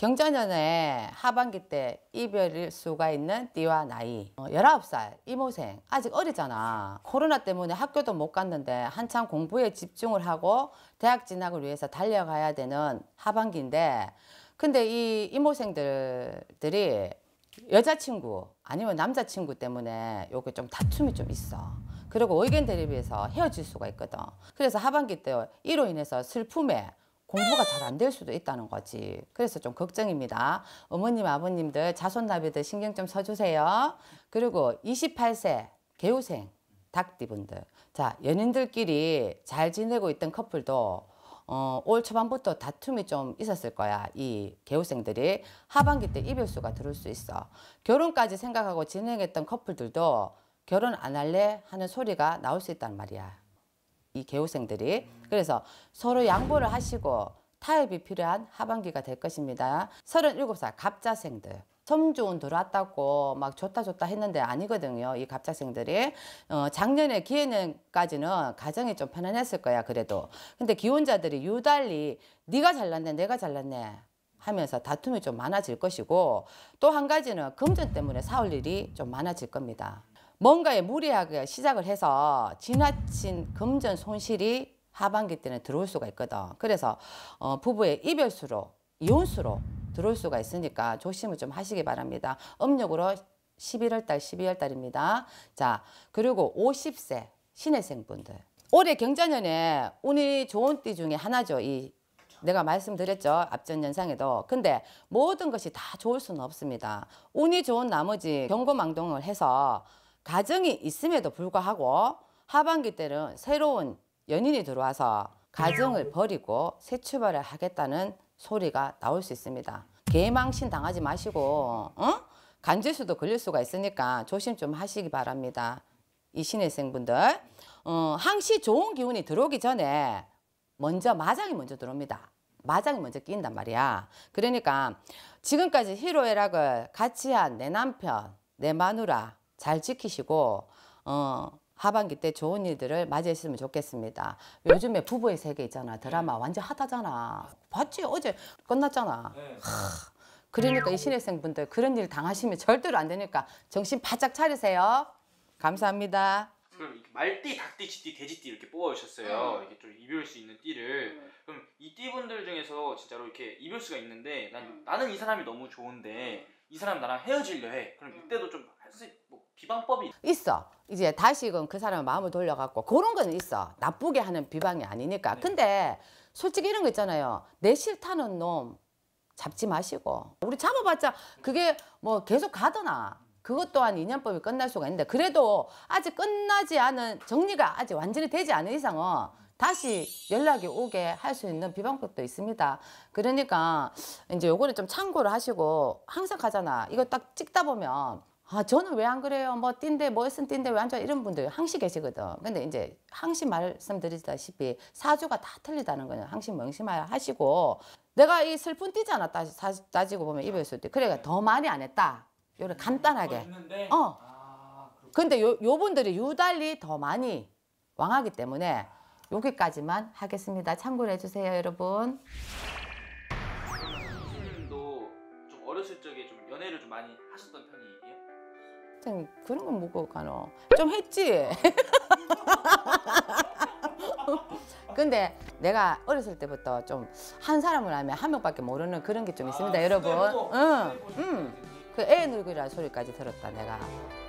경자년에 하반기 때 이별일 수가 있는 띠와 나이 19살 어, 이모생 아직 어리잖아 코로나 때문에 학교도 못 갔는데 한참 공부에 집중을 하고 대학 진학을 위해서 달려가야 되는 하반기인데 근데 이 이모생들들이 여자친구 아니면 남자친구 때문에 요게 좀 다툼이 좀 있어 그리고 의견 대립에서 헤어질 수가 있거든 그래서 하반기 때 이로 인해서 슬픔에 공부가 잘 안 될 수도 있다는 거지. 그래서 좀 걱정입니다. 어머님, 아버님들 자손나비들 신경 좀 써주세요. 그리고 28세 개우생 닭띠분들. 자, 연인들끼리 잘 지내고 있던 커플도 어, 올 초반부터 다툼이 좀 있었을 거야. 이 개우생들이 하반기 때 이별수가 들을 수 있어. 결혼까지 생각하고 진행했던 커플들도 결혼 안 할래 하는 소리가 나올 수 있단 말이야. 이 개우생들이 그래서 서로 양보를 하시고 타협이 필요한 하반기가 될 것입니다. 37살 갑자생들 섬주운 들어왔다고 막 좋다 좋다 했는데 아니거든요. 이 갑작생들이. 어, 작년에 기회는까지는 가정이 좀 편안했을 거야 그래도. 근데 기혼자들이 유달리 네가 잘났네 내가 잘났네 하면서 다툼이 좀 많아질 것이고 또 한 가지는 금전 때문에 싸울 일이 좀 많아질 겁니다. 뭔가에 무리하게 시작을 해서 지나친 금전 손실이 하반기 때는 들어올 수가 있거든. 그래서 어, 부부의 이별수로 이혼수로 들어올 수가 있으니까 조심을 좀 하시기 바랍니다. 음력으로 11월 달, 12월 달입니다. 자, 그리고 50세 신혜생분들. 올해 경자년에 운이 좋은 띠 중에 하나죠. 이 내가 말씀드렸죠. 앞전 연상에도. 근데 모든 것이 다 좋을 수는 없습니다. 운이 좋은 나머지 경고망동을 해서 가정이 있음에도 불구하고 하반기 때는 새로운 연인이 들어와서 가정을 버리고 새 출발을 하겠다는 소리가 나올 수 있습니다. 개망신 당하지 마시고 어? 간질수도 걸릴 수가 있으니까 조심 좀 하시기 바랍니다. 이 신혜생분들 어, 항시 좋은 기운이 들어오기 전에 먼저 마장이 먼저 들어옵니다. 마장이 먼저 끼인단 말이야. 그러니까 지금까지 희로애락을 같이 한 내 남편, 내 마누라, 잘 지키시고 어, 하반기 때 좋은 일들을 맞이했으면 좋겠습니다. 요즘에 부부의 세계 있잖아. 드라마 완전 핫하잖아. 봤지? 어제 끝났잖아. 네. 하, 그러니까 이 신입생분들 그런 일 당하시면 절대로 안 되니까 정신 바짝 차리세요. 감사합니다. 그럼 말띠, 닭띠, 지띠 돼지띠 이렇게 뽑아오셨어요. 음. 네. 이게 좀 이별 수 있는 띠를. 음. 그럼 이 띠분들 중에서 진짜로 이렇게 이별 수가 있는데 난, 음. 나는 이 사람이 너무 좋은데 네. 이 사람 나랑 헤어질려 해. 그럼 음. 이때도 좀 사실 뭐 비방법이 있어. 이제 다시금 그 사람의 마음을 돌려갖고 그런 건 있어. 나쁘게 하는 비방이 아니니까. 네. 근데 솔직히 이런 거 있잖아요. 내 싫다는 놈 잡지 마시고 우리 잡아봤자 그게 뭐 계속 가더나 그것 또한 인연법이 끝날 수가 있는데 그래도 아직 끝나지 않은 정리가 아직 완전히 되지 않은 이상은 다시 연락이 오게 할 수 있는 비방법도 있습니다. 그러니까 이제 요거를 좀 참고를 하시고 항상 하잖아 이거 딱 찍다 보면 아 저는 왜 안 그래요 뭐 뛴데 뭐 했은 뛴데 왜 안 좋아 이런 분들 항시 계시거든 근데 이제 항시 말씀드리다시피 사주가 다 틀리다는 거는 항시 명심하여 하시고 내가 이 슬픈 뛰잖아 따지고 보면 이별수 때 그래가 더 많이 안 했다 요래 간단하게 어 아, 근데 요, 요 분들이 유달리 더 많이 왕하기 때문에 아. 여기까지만 하겠습니다. 참고를 해주세요, 여러분. 선생님도 좀 어렸을 적에 좀 연애를 좀 많이 하셨던 편이에요? 선 그런 건 뭐고 가노? 좀 했지? 근데 내가 어렸을 때부터 좀 한 사람을 알면 한 명밖에 모르는 그런 게 좀 있습니다, 아, 여러분. 응, 응. 그애 누구라 소리까지 들었다, 내가.